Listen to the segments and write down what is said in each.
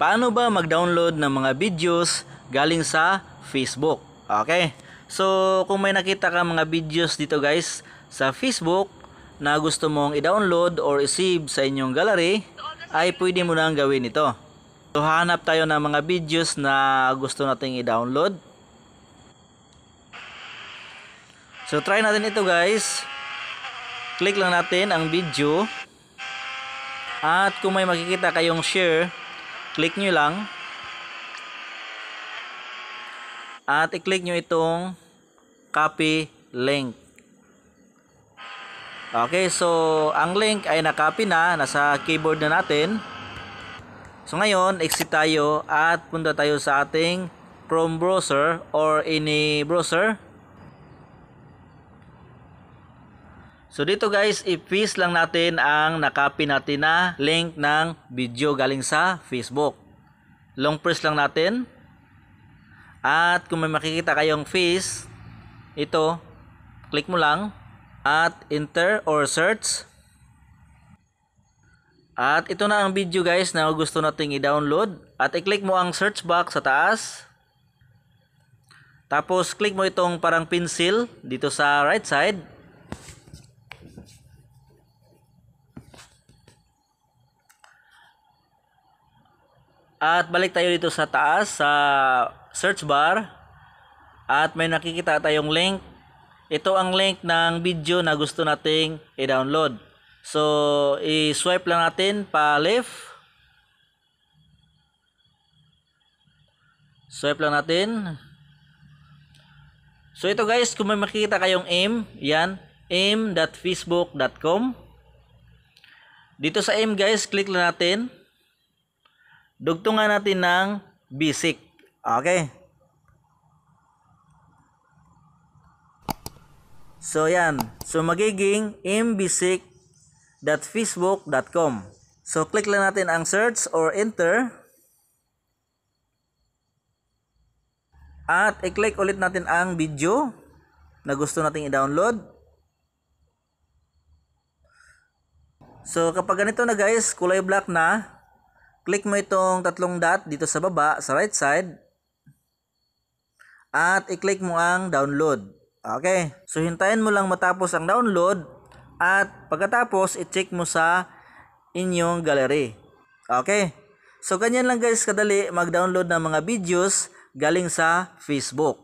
paano ba mag-download ng mga videos galing sa Facebook. Okay? So, kung may nakita ka mga videos dito guys sa Facebook na gusto mong i-download or i-save sa inyong gallery, ay pwede mo nang gawin ito. So, hanap tayo ng mga videos na gusto nating i-download. So, try natin ito guys. Click lang natin ang video. At kung may makikita kayong share, click nyo lang at i-click nyo itong copy link okay so ang link ay nakopy na nasa keyboard na natin so ngayon exit tayo at punta tayo sa ating Chrome browser or any browser So dito guys, i-paste lang natin ang nakapi natin na link ng video galing sa Facebook. Long press lang natin. At kung may makikita kayong face, ito, click mo lang at enter or search. At ito na ang video guys na gusto nating i-download. At i-click mo ang search box sa taas. Tapos click mo itong parang pencil dito sa right side. At balik tayo dito sa taas sa search bar. At may nakikita tayong link. Ito ang link ng video na gusto nating i-download. So, i-swipe lang natin pa left. Swipe lang natin. So, ito guys, kung may makikita kayong aim, yan, aim.facebook.com. Dito sa aim guys, click lang natin. Dugtungan natin ng bisik. Okay. So yan. So magiging mbisik.facebook.com So click lang natin ang search or enter. At i-click ulit natin ang video na gusto nating i-download. So kapag ganito na guys, kulay black na, click mo itong tatlong dot dito sa baba, sa right side. At i-click mo ang download. Okay. So, hintayin mo lang matapos ang download. At pagkatapos, i-check mo sa inyong gallery. Okay. So, ganyan lang guys kadali mag-download ng mga videos galing sa Facebook.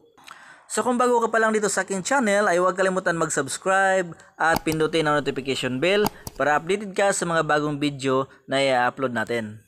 So kung bago ka pa lang dito sa aking channel ay huwag kalimutan mag-subscribe at pindutin ang notification bell para updated ka sa mga bagong video na i-upload natin.